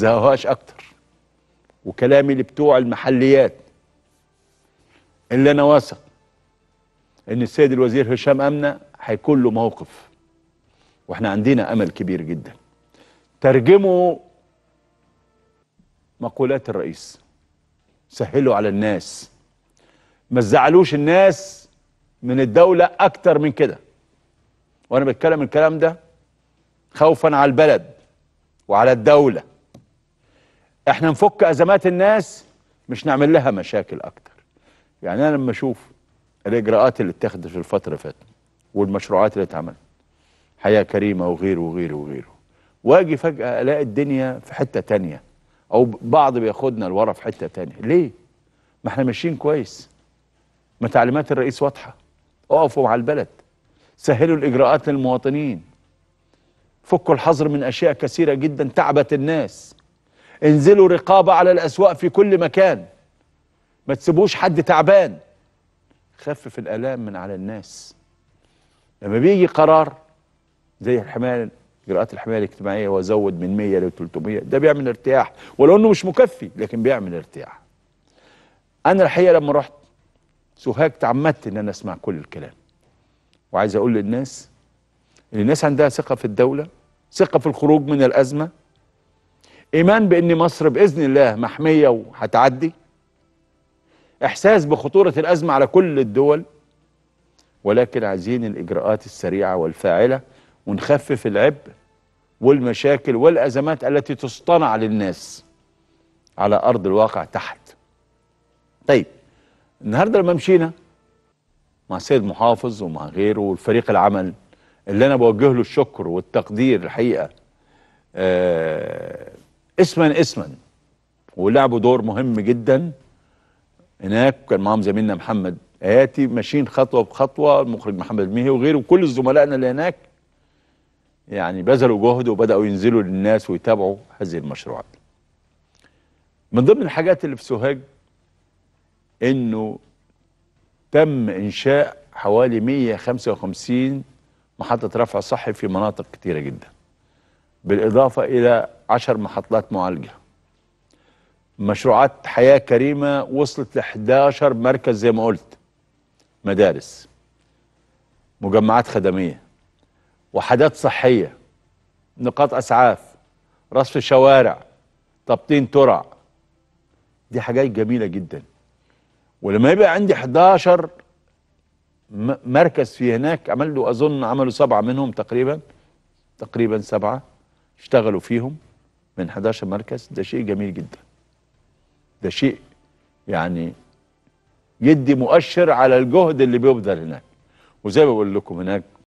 زهواش اكتر وكلامي لبتوع المحليات اللي انا واثق ان السيد الوزير هشام امنه هيكون له موقف واحنا عندنا امل كبير جدا ترجموا مقولات الرئيس سهلوا على الناس ما تزعلوش الناس من الدولة أكتر من كده وأنا بتكلم الكلام ده خوفا على البلد وعلى الدولة احنا نفك ازمات الناس مش نعمل لها مشاكل اكتر يعني انا لما اشوف الاجراءات اللي اتخذت في الفتره اللي فاتت والمشروعات اللي اتعملت حياه كريمه وغيره وغيره وغيره واجي فجاه الاقي الدنيا في حته تانية او بعض بياخدنا لورا في حته تانية ليه ما احنا ماشيين كويس ما تعليمات الرئيس واضحه اقفوا مع البلد سهلوا الاجراءات للمواطنين فكوا الحظر من اشياء كثيره جدا تعبت الناس انزلوا رقابة على الأسواق في كل مكان ما تسيبوش حد تعبان خفف الآلام من على الناس لما بيجي قرار زي الحماية إجراءات الحماية الاجتماعية وأزود من 100 ل 300 ده بيعمل ارتياح ولو إنه مش مكفي لكن بيعمل ارتياح أنا الحقيقة لما رحت سوهاج تعمدت إن أنا أسمع كل الكلام وعايز أقول للناس إن الناس عندها ثقة في الدولة ثقة في الخروج من الأزمة ايمان بان مصر باذن الله محميه وهتعدي احساس بخطوره الازمه على كل الدول ولكن عايزين الاجراءات السريعه والفاعله ونخفف العبء والمشاكل والازمات التي تصطنع للناس على ارض الواقع تحت. طيب النهارده لما مشينا مع السيد محافظ ومع غيره والفريق العمل اللي انا بوجه له الشكر والتقدير الحقيقه آه، اسما اسما ولعبوا دور مهم جدا هناك كان معاهم زميلنا محمد آياتي ماشيين خطوة بخطوة المخرج محمد ميهي وغيره وكل زملائنا اللي هناك يعني بذلوا جهد وبدأوا ينزلوا للناس ويتابعوا هذه المشروعات من ضمن الحاجات اللي في سوهاج انه تم انشاء حوالي 155 محطة رفع صحي في مناطق كثيره جداً بالإضافة إلى عشر محطات معالجة مشروعات حياة كريمة وصلت ل 11 مركز زي ما قلت مدارس مجمعات خدمية وحدات صحية نقاط أسعاف رصف شوارع تبطين ترع دي حاجات جميلة جدا ولما يبقى عندي 11 مركز في هناك عمل له أظن عملوا سبعة منهم تقريبا تقريبا سبعة اشتغلوا فيهم من 11 مركز ده شيء جميل جدا ده شيء يعني يدي مؤشر على الجهد اللي بيبذل هناك وزي ما بقول لكم هناك